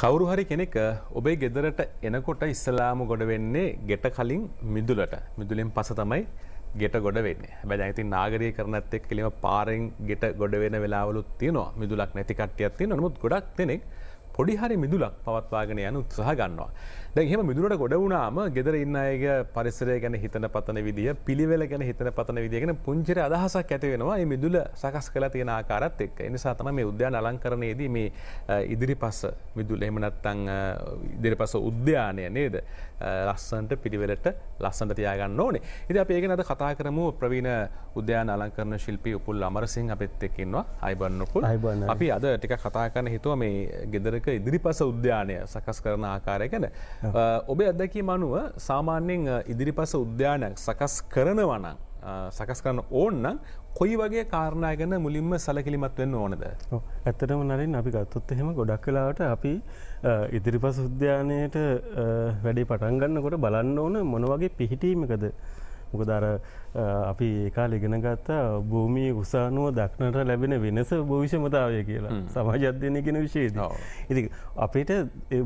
කවුරු හරි කෙනෙක් ඔබේ ගෙදරට එනකොට ඉස්සලාම ගොඩ වෙන්නේ ගෙට කලින් මිදුලට මිදුලෙන් පස තමයි ගෙට ගොඩ වෙන්න බැ ඇති නාගරය කරනත් එක් කිලීම පාරෙන් ගෙට ගොඩ වෙන වෙලාවලුත් තියෙනවා මිදුලක් නැතිකට්ටියත් තියෙන නොමුත් ගොඩක් දෙනෙක් පොඩිහරි මිදුලක් පවත්වාගෙන යන උත්සහ ගන්නවා. දැන් හෙම මිදුරට ගොඩ වුණාම ගෙදර ඉන්න අයගේ පරිසරය ගැන හිතන පතන විදිිය පිළිවෙල ගැන හිතන පතන විදිගෙන පුංචිර අදහසක් ඇතිවෙනවා මිදුල සකස් කලා තියෙන ආකාරත් එක් එනිසා තම මේ උද්‍යාන අලංකරණයේදී මේ ඉදිරි පස මිදුල් එහෙමනත්තං ඉදිරි පස උද්‍යානය නේද ලස්සන්ට පිළිවෙලට ලස්සට තියාගන්න ඕනේ ඉති අප ඒක නද කතා කරමු ප්‍රවීණ උද්‍යාන අලංකරන ශිල්පී උපුල් අමරසිං අපත් එක්කෙන්වා අයිබන්නපුල් අපි අද ටික කතා කරන හිතුව මේ ගෙදරක ඉදිරිපස උද්‍යානය සකස් කරන ආකාරය ගැන ඔබේ අදැකී මනුව සාමාන්‍යයෙන් ඉදිරිපස උද්‍යානයක් සකස් කරනවනං සකස් කරන්න ඕන්නම් කොයි වගේ කාරණය ගැන මුලින්ම සලකිලිමත් වෙන්න ඕනද. ඇත්තටම නරින් අපි ගත්තොත් එහෙම ගොඩක් කලාට අපි ඉදිරිපස උද්‍යානයට වැඩි පටන්ගන්නකොට බලන්න ඕන මොනවගේ පිහිටීමකද. මොකදර අපි ඒකාල ඉගෙන ගත්තා භූමී උසානුව දක්නට ලැබෙන වෙනස භවිෂමතාවය කියලා සමාජධ්‍යනය කෙන විශේද. ඉති අපිට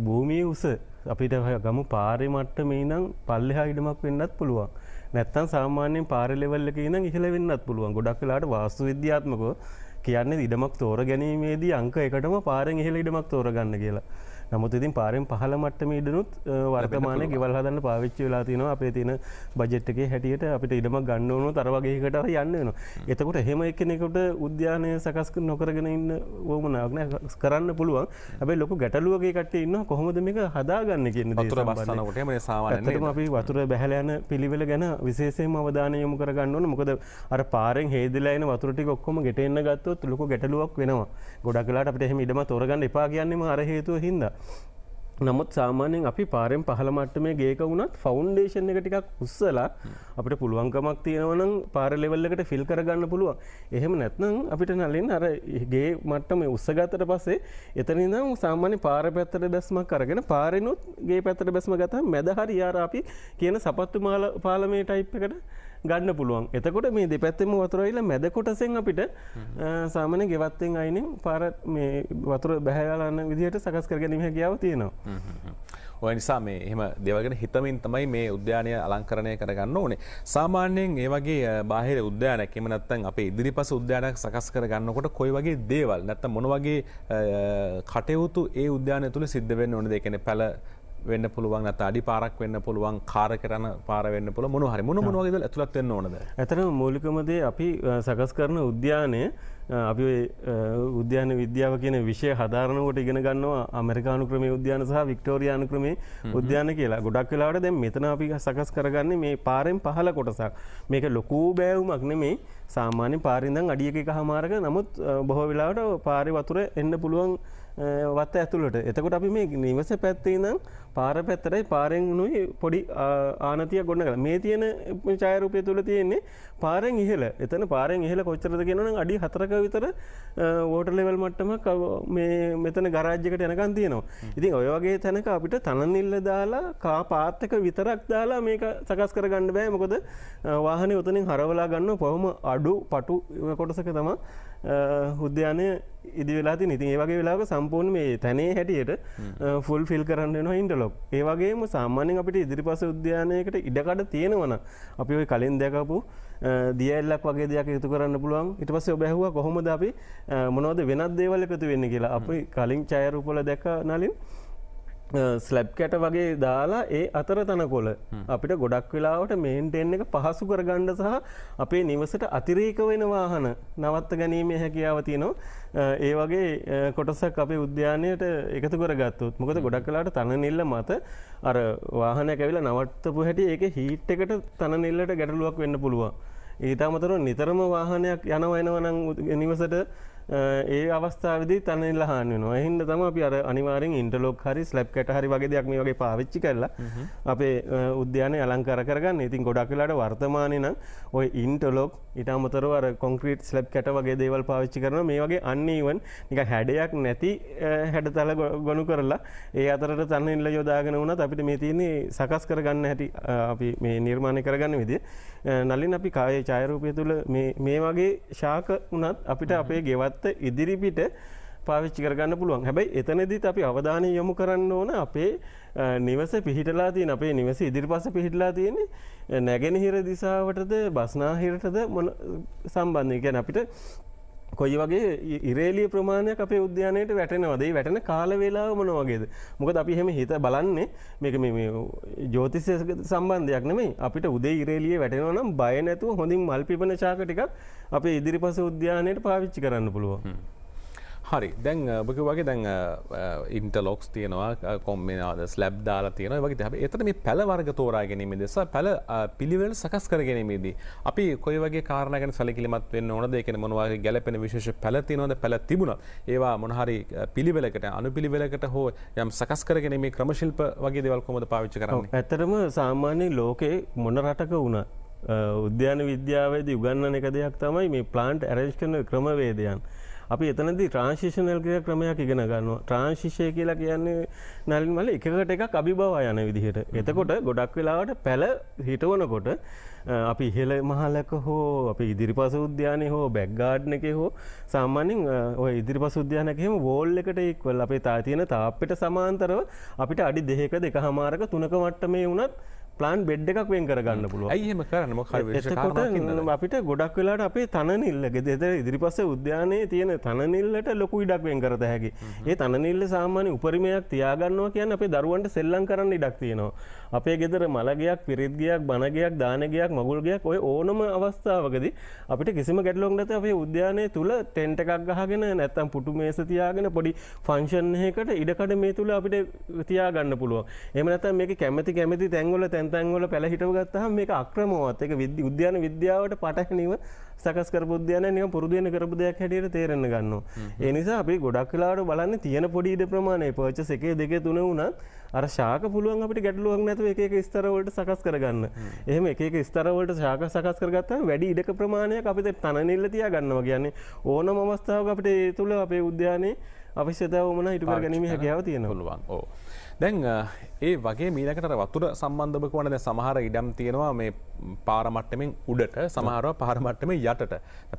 භූමී උස අපිට ගම පාරි මට්ට මේ නම් පල්ලෙහා ඉඩමක් වෙන්නත් පුළුවන් නැත්තන් සාමාන්‍යෙන් පාරලෙවල්ලක නම් ඉහල වෙන්නත් පුළුවන් ගොඩක් කලාට වාස්තු විද්‍යාත්මකෝ කියන්නේ ඉඩමක් තෝර ගැනීමේදී අංක එකටම පාරෙන් ඉහල ඉඩමක් තෝරගන්න කියලා නමුත් ඉතින් පාරෙන් පහල මට්ටම ඉඩනුත් වර්තමාන ගෙවල් හදන්න පාවිච්චි වෙලා තිනවා අපේ තියෙන බජෙට්ටගේ හැටියට අපිට ඉඩම ගන්න ඕනු තරවගේකට යන්න වෙන එතකොට එහෙම එකනෙකට උද්‍යානය සකස්ක නොකරගෙන ඉන්න ඕමනාවක්න කරන්න පුළුවන් ඇබයි ලොක ගැටලුවගේ කට ඉන්න කොහොමද මේක හදාගන්න කියන්න තුර බස්සනකොට සාවානම අපි වතුර බැහලයන පිළිවෙල ගැන විශේෂයම අවධානය යොමු කරගන්නවන මොකද අර පාරෙන් හේදලයින වතුරටි ඔක්කොම ගෙටන්න ගත්තොත් ලොක ගැටලුවක් වෙනවා ගොඩක්ලාට අපට එහෙම ඉඩම තොරගන්න එපා කියන්නම අරහේතුව හින්දා නමුත් සාමාන්‍යයෙන් අපි පාරෙන් පහළ මට්ටමේ ගේක වුණත් ෆෞන්ඩේෂන් එක ටිකක් උස්සලා අපිට පුළුවන්කමක් තියෙනවනම් පාර ලෙවල්ලකට ෆිල් කරගන්න පුළුවන් එහෙම නැත්නම් අපිට නලින් අර ගේ මට්ටම උත්සගතට පස්සේ එතනිදම් සාමාන්‍ය පාර පැත්තට බැස්මක් අරගෙන පාරෙනුත් ගේ පැත්තට බැස්ම ගත මැද හරි යාර අපි කියන සපත්තු මාල පාලමේ ටයිප් එකට ගන්න පුළුවන් එතකොට මේ දෙපැත්තෙම වතුරයිල මැදකොටසෙන් අපිට සාමන ගෙවත්තෙන් අයිනින් පාර මේ වතුර බැහැලාන්න විදිහට සකස් කරගැනීම හැකියාව තියෙනවා. ඔය නිසා මේ එහෙම දෙවගෙන හිතමින් තමයි මේ උද්‍යානය අලංකරණය කරගන්න ඕනේ. සාමාන්‍යයෙන් ඒ වගේ බාහිර උද්‍යානයක් එහෙම නැත්නම් අපේ ඉදිරිපස උද්‍යානයක් සකස් කරගන්නකොට කොයි වගේ දේවල් නැත්නම් මොන වගේ කටයුතු ඒ උද්‍යානය තුළ සිද්ධ වෙන්න ඕනද? ඒ කියන්නේ පැල වෙන්න පුළුවන් ඇත අඩි පාරක් වෙන්න පුළුවන් කාර කරන පාරවෙන්න පුළ මොන හරි මොන මොනවද ඇතුළත් වෙන්න ඕනද ඇතන මූලිකමදේ අපි සකස් කරන උද්‍යානය අපි උද්‍යාන විද්‍යාව කියන විෂය හදාරනකොට ඉගෙන ගන්නවා අමරිකානු ක්‍රමේ උද්‍යාන සහ වික්ටෝරියානු ක්‍රමේ උද්‍යාන කියලා ගොඩක් වෙලාට දැන් මෙතන අපි සකස් කරගන්නේ මේ පාරෙන් පහල කොටසක් මේක ලොකූ බෑවුමක් නෙමේ සාමාන්‍ය පාරිඳං අඩියක එක හමාරක නමුත් බොහෝ වෙලාට පාරි වතුර එන්න පුළුවන් වත් ඇතුළට එතකොට අපි මේ නිවස පැත්තේ නම් පාර පැත්තරයි පාරෙන්නුයි පොඩි ආනතිය ගොන්න කළ මේ තියෙන චායරූපය තුළ තියෙන්නේ පාරෙන් ඉහල එතන පාරෙන් ඉහල කොච්චරද කියෙනන අඩි හතරක විතර ඕට ලෙවල් මට්ටම මේ මෙතන ගරාජ්‍යකට යනකන් තියනවා ඉතින් ඔය වගේ තැනක අපිට තනනිල්ල දාලා කා පාත්තක විතරක් දාලා මේක සකස් කර ගන්න බෑ මොකොද වාහන උතනින් හරවලා ගන්න පොහොම අඩු පටු කොටසක තමා හුද්‍යයානය ඉදි වෙලා ඉතින් ඒවගේ වෙලාක සම්පූර්ණ මේ තැනේ හැටියට ෆුල් ෆිල් කරන්න න ඉන්ටලොක් ඒවගේම සාමාන්‍යෙන් අපිට ඉදිරිපස උද්‍යානයකට ඉඩකඩ තියෙනවන අපි ඔයි කලින් දැකපු දියල්ලක් වගේ දෙයක් යුතු කරන්න පුළුවන් ඉට පස ඔබැහවා කොහොමද අපි මොනවද වෙනත් දේවල එකතු වෙන්න කියලා අපි කලින් චයරූපල දැක නලින් ස්ලැබ් කැට වගේ දාලා ඒ අතර තනකොල අපිට ගොඩක් වෙලාවට මේන්ටෙන් එක පහසු කරගණ්ඩ සහ අපේ නිවසට අතිරේක වෙන වාහන නවත්ත ගැනීමේ හැකියාව තියනවා ඒ වගේ කොටසක් අපේ උද්‍යානයට එකතු කරගත්තුත් මොකද ගොඩක් කලාට තනනිල්ල මත අර වාහන ඇවිල නවත්තපු හැටි ඒක හීට් එකට තනනිල්ලට ගැටලුවක් වෙන්න පුළුවන් ඒ තාමතර නිතරම වාහනයක් යනවයනවනං නිවසට ඒ අවස්ථාවදී තනල් හන්න නො එහින්ද තම අපි අර අනිවාරෙන් ඉන්ටලෝක් හරි ස්ලැප් කට හරි වගේ දෙයක් මේ වගේ පාවිච්චි කරලා අපේ උද්‍යානය අලංකර කරගන්න ඉතින් ගොඩක් කලාට වර්තමානයන ඔය ඉන්ටලෝක් ඉතාමතරවර කොන්ක්‍රීට් ස්ලැප් කට වගේ දේවල් පාවිච්චි කරන මේ වගේ අන්නේවන් නික හැඩයක් නැති හැඩතල ගොනු කරලා ඒ අතරට තන්නල්ල යොදාගෙන වනත් අපිට මේ තියන්නේ සකස් කරගන්න හැටි අපි මේ නිර්මාණය කරගන්න විදි නලින් අපි කාය චයරූපය තුළ මේ වගේ ශාක වනත් අපිට අපේ ගෙවත් පැත්ත ඉදිරිපිට පාවිච්චි කරගන්න පුළුවන් හැබැයි එතනදිත් අපි අවධානය යොමු කරන්න ඕන අපේ නිවස පිහිටලා තියෙන අපේ නිවස ඉදිරිපස පිහිටලා තියෙන්නේ නැගෙනහිර දිසාවටද බස්නාහිරටද මොන සම්බන්ධය ගැන අපිට කොයි වගේ ඉරේලිය ප්‍රමාණයක් අපේ උද්‍යානයට වැටෙනවදේ වැටන කාලවෙලා මොනවගේද මොකද අපි හෙම හිත බලන්නේ මේක මේ ජෝතිස්ය සම්බන්ධයක් නෙමේ අපිට උදේ ඉරේලිය වැටෙනවනම් බය නැතුව හොඳින් මල් පිපන චාකටිකක් අපේ ඉදිරිපස උද්‍යානයට පාවිච්චි කරන්න පුළුවන්. හරි දැන් බක වගේ දැන් ඉන්ටලොක්ස් තියනවා කොම්මනාද ස්ලබ් දාලා තියන වගේ හැ එතන මේ පැළවර්ග තෝරාගැනීම දෙෙස පැළ පිළිවෙල් සකස් කරගෙනීමේදී අපි කොයි වගේ කාරණගෙන සැලිකිලිමත් වෙන්න ඕන දෙකන මොනවාගේ ගැලපෙන විශේෂ පැලතිනොද පැළ තිබුණ ඒවා මොනහරි පිළිවෙලකට අනු පිළිවෙලකට හෝ යම් සකස් කරගෙනීම ක්‍රමශිල්ප වගේ දෙවල්කොමද පාවිච්චි කරන්න ඇතරම සාමාන්‍ය ලෝකයේ මොන රටක වුණ උද්‍යාන විද්‍යාවේද උගන්නන එක දෙයක් තමයි මේ ප්ලාන්ට් ඇරේෂ් කරන ක්‍රමවේදයන්. අපි එතනදි ට්‍රන්ශිෂනල් කිය ක්‍රමයක් ඉගෙන ගන්නවා ට්‍රන්ශිෂය කියලා කියන්නේ නලින් මල එකකට එකක් අභිභවා යන විදිහට එතකොට ගොඩක් වෙලාවට පැල හිටවනකොට අපි ඉහළ මහලක හෝ අපි ඉදිරිපස උද්‍යානය හෝ බැක්්ගාඩ්න එක හෝ සාමාන්‍යෙන් ඔය ඉදිරිපස උද්‍යානකෙම වෝල් එකට එක්වල් අපේ තා තියෙන තාප්පට සමාන්තරව අපිට අඩි දෙහක දෙක හමාරක තුනක මට්ට මේ වුණත් ප්ලාන් බෙඩ් එකක් වෙන් කරගන්න පුළුව ඇහම කරනම එතකොට අපිට ගොඩක් වෙලාට අපේ තනනිල්ල ගෙදෙත ඉදිරිපස උද්‍යානයේ තියෙන තනනිල්ලට ලොකු ඉඩක් වෙන් කරත හැකි ඒ තනනිල්ල සාමාන්‍ය උපරිමයක් තියාගන්නවා කියන්න අපේ දරුවන්ට සෙල්ලං කරන්න ඉඩක් තියෙනවා අපේ ගෙදර මළගයක් පිරිත්ගයක් බණගයක් දානගයක් මගුල්ගයක් ඔය ඕනම අවස්ථාවකද අපිට කිසිම ගැටලොක් නැත අපේ උද්‍යානය තුළ ටෙන්ට එකක් ගහගෙන නැත්තම් පුටු මේස තියාගෙන පොඩි ෆංශන්හකට ඉඩකඩ මේ තුළ අපිට තියාගන්න පුළුව එම නැත මේක කැමති කැමති තැන්වල තැන් තැන්තැන්වල පැළහිටව ගත්තහම මේ අක්‍රමවත් එක විද උද්‍යාන විද්‍යාවට පටහැනිව සකස්කර පුද්‍යාන නික පුරදුයන කරපු දෙයක් හැටියට තේරෙන ගන්නවා. එනිසා අපි ගොඩක් කලාට බලන්න තියෙන පොඩිඩ ප්‍රමාණය පර්ච එකේ දෙක තුන වුණත් අර ශාක පුළුවන් අපිට ගැටලුවක් නැතුව එක ස්තරවලට සකස් කරගන්න. එහෙම එක ස්තරවලට ශාක සකස් කරගත්තා වැඩි ඉඩක ප්‍රමාණයක් අපිට තනනිල්ල තියා ගන්නවා කියන්නේ ඕන මවස්ථාව අපට ඒ තුළ අපේ උද්‍යානයේ අවිශ්‍යතාව වමන ඉටුකර ගැනීම හැකියාව තියෙන පුළුවන් ඕ. දැන් ඒ වගේ මීනකට වතුර සම්බන්ධව වන ද සමහර ඉඩම් තියෙනවා මේ පාරමට්ටමෙන් උඩට සමහරව පාරමට්ටම යටට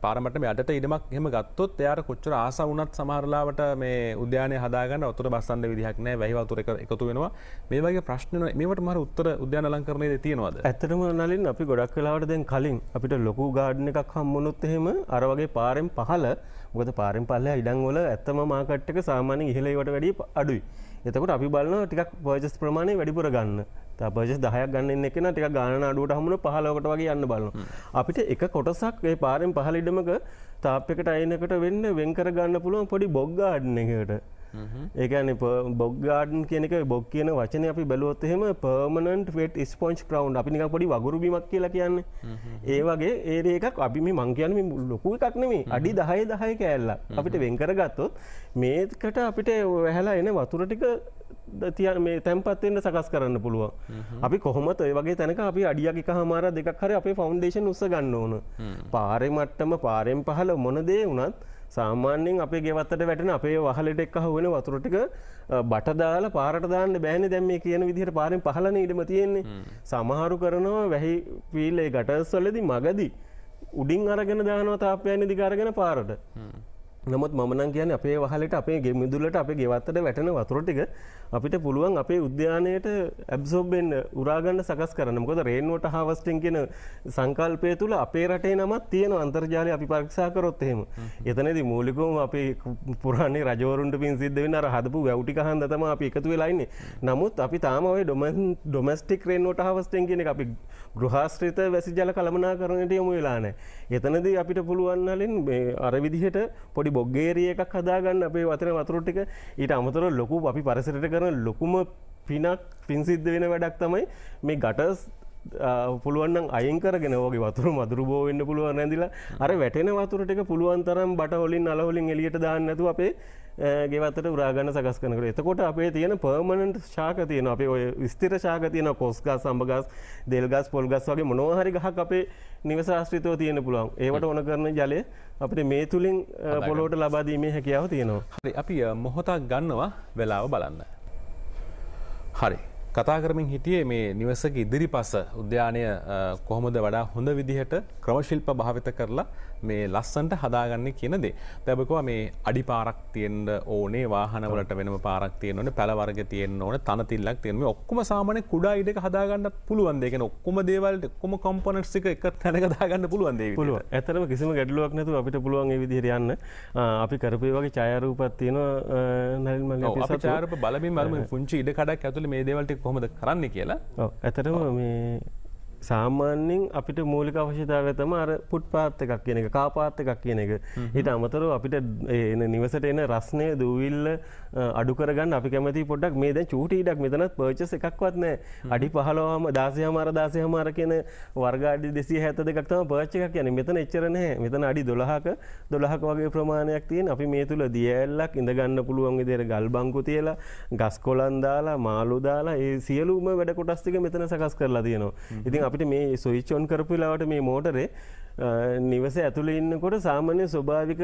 පාරමටම යටට ඉඩමක් හෙම ගත්තොත් එයාට කොච්චර ආස වනත් සමහරලාවට මේ උද්‍යානය හදාගන්න ඔතුර බස්සන්ඩ විදිහක් නෑ වැහිවතුර එකතු වෙනවා මේ වගේ ප්‍රශ්න මේට මහර උත්තර උද්‍යාන ලංකරනය තියෙනවාද ඇතරම නලින් අපි ගොඩක් වෙලාවට දැන් කලින් අපිට ලොකු ගාඩ්න එකක් හම්මනොත් එහෙම අරවගේ පාරෙන් පහල ගොත පාරෙන් පල්ල ඉඩංවල ඇත්තම මාකට්ටක සාමාන්‍ය ඉහලවට වැඩි අඩුයි එතකට අපි බලන්න ටිකක් පර්ජස් ප්‍රමාණය වැඩිපුර ගන්න පර්ජස් දහයක් ගන්න එකන ටික ගාන අඩුවට හමුණ පහලකට වගේ යන්න බලන්න අපිට එක කොටසක් ඒ පාරෙන් පහලිඩමක තාප්පකට අයනකට වෙන්න වෙන්කර ගන්න පුළුවන් පොඩි බොග්ගාඩන එකට ඒකන බොග්ගාඩන් කෙනෙක බොක් කියන වචන අපි බැලුවොත් එහෙම පර්මනට වෙට ස්පොච් කරවන්් අපි නික පොඩි වගුරුබිමක් කියලා කියන්නේ ඒ වගේ ඒ එකක් අපි මේ මංකයන ලොකු එකක් නෙමේ අඩි දහය දහය කෑල්ලා අපිට වෙන්කර ගත්තොත් මේකට අපිට වැහැලා එන වතුර ටික තිය මේ තැන්පත්වෙන්ට සකස් කරන්න පුළුවන් අපි කොහොමත් ඔය වගේ තැනක අපි අඩියගික හමාර දෙකක් හර අපේ ෆෞන්ඩේෂන් උස ගන්න ඕන පාරෙ මට්ටම පාරෙන් පහල මොනදේ වනත් සාමාන්‍යෙන් අපේ ගෙවත්තට වැටන අපේ වහලට එක් හුවෙන වතුරටික බටදාල පාරටදාන්න බෑන දැම්ම කියන විදිහට පාරෙන් පහලන ඉඩම තියෙන්නේ සමහරු කරනවා වැහි පීල්ලේ ගටස්වලදි මගදී උඩින් අරගෙන දානවා තාපයන දිගරගෙන පාරට නමුත් මනන් කියන අපේ වහලට අපේ ගෙමිදුලට අප ගෙවත්තට වැටන වතුරටික අපිට පුළුවන් අපේ උද්‍යානයට ඇබ්සෝබෙන් උරාගන්න සකස් කරන්න මොකද රේන්වට හාවස්ටෙන් කියෙන සංකල්පය තුළ අපේ රටේ නමත් තියෙන අන්තර්ජාලය අපි පරක්ෂා කරොත් එහෙම එතනද මූලිකෝම අපි පුරාණ රජෝරුන්ට පින් සිද්ධ වෙන හදපු වැවටි කහන් තම අපි එකතු වෙලායින්නේ නමුත් අපි තාමයි ඩොමන් ඩොමස්ටික් රේන්වට හවස්ටෙන් කියෙන අපි ගෘහාස්ත්‍රිත වැසි ජල කළමනා කරනට යොමු වෙලානෑ එතනද අපිට පුළුවන්නලින් අරවිදිහට පොඩි බොග්ගේරිය එකක් හදාගන්න අපේ වතන වතුරටික ඊට අමතර ලොකු අපි පරසට කර කරන ලොකුම පිනක් පින්සිද්ධ වෙන වැඩක් තමයි මේ ගටස් පුළුවන්න අයින් කරගෙන ෝගේ වතුර මදුර බෝවෙන්න පුළුවන් ඇඳලා අර වැටෙන වතුරට පුළුවන් තරම් බටහොලින් අලහොලින් එලියට දාන්නතු අපේ ගෙවතට උරාගන්න සකස් කනකට එතකොට අපේ තියෙන පර්මණන්ට් ශාක තියෙන අපේ ඔය ස්තිර ශාක තියෙන කොස්ගා සම්බගස් දෙල්ගස් පොල්ගස් වගේ මොනෝහරි ගහක් අපේ නිවශාස්ත්‍රිතව තියෙන පුළුවන් ඒවට ඕන කරන ජලය අපට මේ තුළින් පොලෝට ලබාදීමේ හැකියාව තියෙනවා හරි අපි මොහොතක් ගන්නවා වෙලාව බලන්න हरे කතා කරමින් හිටියේ මේ නිවසක ඉදිරි පස උද්‍යානය කොහොමද වඩා හොඳ විදිහට ක්‍රමශිල්ප භාවිත කරලා මේ ලස්සන්ට හදාගන්න කියනදේ. තැබකවා මේ අඩි පාරක් තියෙන්ට ඕනේ වාහනවලට වෙනම පාරක් තියෙනවන පැළවර්ග තියෙන් ඕන තනතිල්ලක් තියෙනම ඔක්කම සාමන කුඩා ඉඩක හදාගන්න පුළුවන් දෙගෙන ඔක්කොම දේවල්ට එක්කොම කොම්පනට්සික එක තැනකදාගන්න පුළුවන්දේ පුළුව ඇතරම කිසිම ගැඩලුවක් නැතු අපිට පුළුවන් විදිරයන්න අපි කරපේ වගේ චායරූපත් තියෙන නැල්ම චාරප බලමින් මරම පුංචි ඉඩකඩක් ඇතුළ මේ දේවල්ට කොහොමද කරන්න කියලා ඇතරම මේ සාමාන්‍යෙන් අපිට මූලික අවශ්‍යතාව ඇතම අර පුට් පාත් එකක් කියන එක කාපාත් එකක් කියන එක හිට අමතරව අපිට එන නිවසට එන රස්නය දූවිල්ල අඩුකරගන්න අපි කැමති පොඩක් මේ දැ චූට ඉඩක් මෙතනත් පර්චස එකක්වත් නෑ අඩි පහලවාම දාසය හමාර දාසය හමාර කියන වර්ගාඩි දෙසි හැත දෙකක්තම පර්ච එකක් යන මෙතන එච්චරනෑ මෙතන අඩි දොළහක දොළහක වගේ ප්‍රමාණයක් තියෙන් අපි මේ තුළ දියඇල්ලක් ඉඳගන්න පුළුවන්ගේ දෙර ගල් බංකු තියලා ගස්කොලන්දාලා මාලු දාලා ඒ සියලුම වැඩ කොටස්තික මෙතන සකස් කරලා තියනවා ඉතින් අපිට මේ සොවිච්චෝන් කරපුලාවට මේ මෝටරේ නිවස ඇතුළ ඉන්නකොට සාමාන්‍ය ස්වභාවික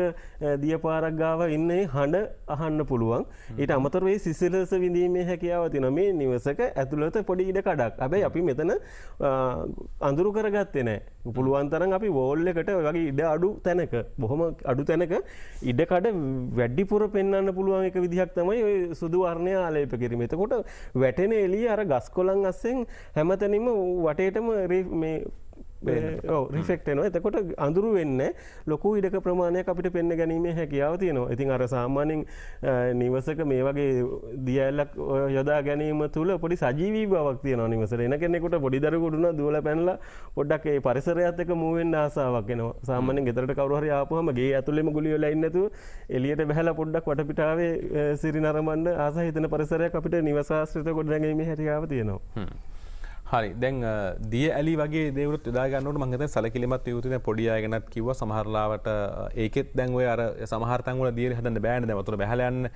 දියපාරක් ගාව ඉන්නේ හඬ අහන්න පුළුවන් ඊට අමතරවේ සිසිලස විඳීමේ හැකියාව තින මේ නිවසක ඇතුළත පොඩි ඉඩ කඩක් ඇබැයි අපි මෙතන අඳුරු කරගත්තේ නෑ පුළුවන්තරන් අපි වෝල් එකට වගේ ඉඩ අඩු තැනක බොහොම අඩු තැනක ඉඩකඩ වැඩිපුර පෙන්න්න පුළුවන් එක විදිහක් තමයි සුදු වර්ණය ආලේප කිරීම එතකොට වැටෙන එලිය අර ගස් කොලන් අස්සෙන් හැමතැනම වටේටම රිෆෙක්ටන එතකොට අඳුරු වෙන්න ලොකු ඉඩක ප්‍රමාණයක් අපිට පෙන්න්න ගැනීම හැකියාව තියෙනවා ඉතින් අර සාමාන්‍යෙන් නිවසක මේ වගේ දියල්ලක් යොදා ගැනීම තුළ පොඩි සජීවී බවක් තියන නිවසර එන කෙනෙකුට පොඩිදර ගොඩුන දුවල පැනල පොඩ්ඩක් ඒ පරිසරයත්තක මුවෙන් ආසාාවක් න සාමන ගෙතරට කවරහර ආපුහමගේ ඇතුළෙම ගුලියල ඉන්නතු එලියට බැහල පොඩ්ඩක් වටපිටාවේ සිරි නරමන්න ආසහිතන පරිසරයක් අපිට නිවසාස්ත්‍රත ගොඩ ගැීම හැටියාව තියෙනවා. හරි දැන් දිය ඇලි වගේ දේවරුත් යදාගන්නට මඟත සැලකිලිමත් යුතුන පොඩියයගෙනත් කිව සමහරලාවට ඒකෙත් දැන්ව අර සමහරතංගල දිය හදන්න බෑන දැමතුර බැහලයන්න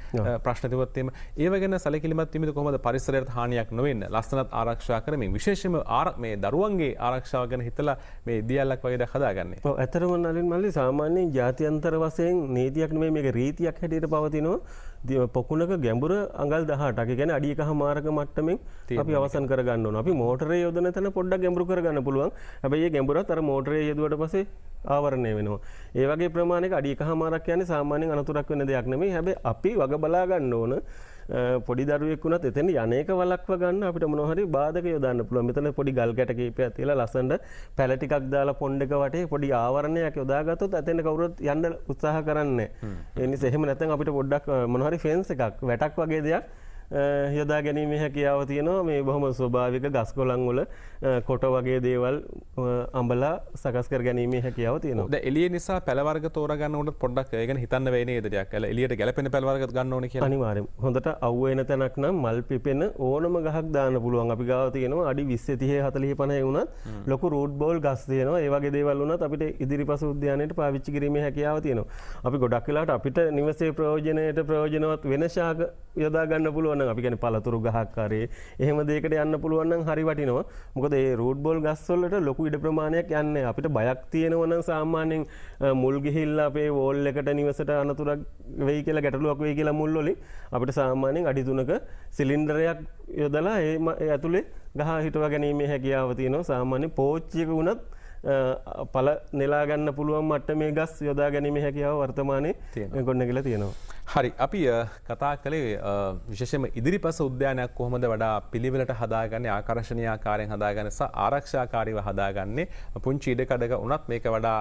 ප්‍රශ්නතිවත්වීම ඒවගෙන සැලකිලිමත් ීමට කොමද පරිසරයට හානියක් නොවෙන්න ලස්සනත් ආරක්ෂා කරමින් විශේෂම ආර මේ දරුවන්ගේ ආරක්ෂාව ගැන හිතලා මේ දියල්ලක් වගේ දහදාගන්න ඇතරම අලින් මල්ලි සාමාන්‍යයෙන් ජාතියන්තර වසයෙන් නීතියක් මේ මේක රීතියක් හැටියට පවතිනවා පොකුණක ගැඹුර අඟල් දහටක ගැන අඩියක හමාරක මට්ටමෙන් අපි අවසන් කරගන්න අපි මෝටරේ යොදන තැන පොඩ්ඩක් ගැඹුරු කරගන්න පුළුවන් හැබැයි ගැඹුර තර මෝටරේ යෙදුවට පසේ ආවරණය වෙනවා ඒවගේ ප්‍රමාණක අඩික හමාරක් යන සාමාන්‍යෙන් අනතුරක් වෙන දෙයක් නෙමේ හැබ අපි වග බලාගන්න ඕන පොඩි දරුවෙක් වුණත් එතන යනක වලක්ව ගන්න අපිට මොහරි බාධක යොදන්න පුළුව මෙතන පොඩි ගල්කැටකීප ඇතිල ලසන්ට පැලටිකක් දාලා පොන්්ඩක වටේ පොඩි ආවරණයක් යොදාගතොත් ඇතන කවුරත් යන්න උත්සාහ කරන්න එනි සෙහම නැතන් අපිට පොඩ්ඩක් මොහරි ෆෙන්න්ස එකක් වැටක් වගේ දෙයක් යොදා ගැනීම හැකියාව තියෙනවා මේ බොහොම ස්වභාවික ගස් කොළංවල කොට වගේ දේවල් අඹලා සකස්කර ගැනීම හැකියාව තියෙනවා එලිය නිසා පැවර්ග තෝරගන්නට පොඩක් ඒගෙන හිතන්න වේ දයක් කල එලියට ගැලපෙන පැවර්ග ගන්නවන කිය අනිවාර හොඳට අව්වෙන තැනක් නම් මල් පිපෙන ඕනම ගහක් දාන්න පුළුවන් අපි ගාව තියෙනවා අඩි විස්සතිහය හතලහි පණය වුණත් ලොක රෝඩ් බෝල් ගස් තියනවා ඒවගේ දේවල් වුණත් අපිට ඉදිරි පස උද්‍යානයට පාවිච්චි කිරීම හැකියාව තියෙනවා අපි ගොඩක් කලාට අපිට නිවසේ ප්‍රෝජනයට ප්‍රයෝජනවත් වෙන ශාක යොදා ගන්න පුළුවන් පුළුවන් නම් අපි කියන්නේ පළතුරු ගහක් හරි එහෙම දෙයකට යන්න පුළුවන් නම් හරි වටිනවා. මොකද ඒ රූට් බෝල් ගස් වලට ලොකු ඉඩ ප්‍රමාණයක් යන්නේ. අපිට බයක් තියෙනවා නම් සාමාන්‍යයෙන් මුල් ගිහිල්ලා අපේ වෝල් එකට නිවසට අනතුරක් වෙයි කියලා ගැටලුවක් වෙයි කියලා මුල් වලින් අපිට සාමාන්‍යයෙන් අඩි 3ක සිලින්ඩරයක් යොදලා ඒ ඇතුලේ ගහ හිටව ගැනීමේ හැකියාව තියෙනවා. සාමාන්‍ය පෝච්චියක වුණත් පල නෙලාගන්න පුළුවන් මට්ට මේ ගස් යොදා ගැනීම හැකියාව වර්තමානය ගොන්න කියලා තියෙනවා. හරි අපි කතා කළේ විශෂම ඉදිරි පස උද්‍යානයක් කොහොමද වඩා පිළිවෙලට හදාගන්න ආකර්ශණය ආකාරයෙන් හදාගන්න සහ ආරක්ෂාකාරීව හදාගන්නේ පුංචි ඉඩකඩක උනත් මේක වඩා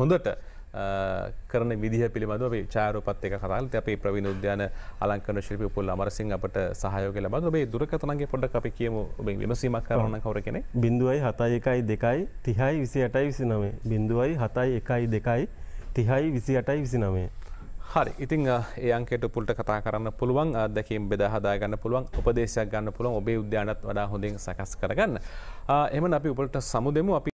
හොඳට කරන විදිහ පිළිබඳව අපි ඡායරූපත් එක කතා කරලා අපේ ප්‍රවීණ උද්‍යාන අලංකරන ශිල්පී උපුල් අමරසිංහ අපට සහයෝගය ලබා දුන්නා. මේ දුරකථනගේ පොඩ්ඩක් අපි කියමු ඔබෙන් විමසීමක් කරනවා නම් කවුර කෙනෙක්? 0.712 30 28 29 0.712 30 28 29 හරි ඉතිං ඒ අංකෙට පුල්ට කතා කරන්න පුළුවන් අදැකම් බෙදහදා ගන්න පුළුවන් උපදේශයක් ගන්න පුළුවන් ඔබේ උද්‍යානත් වඩා හොඳින් සකස් කරගන්න. එම අපි උපලට සමුදමු අපි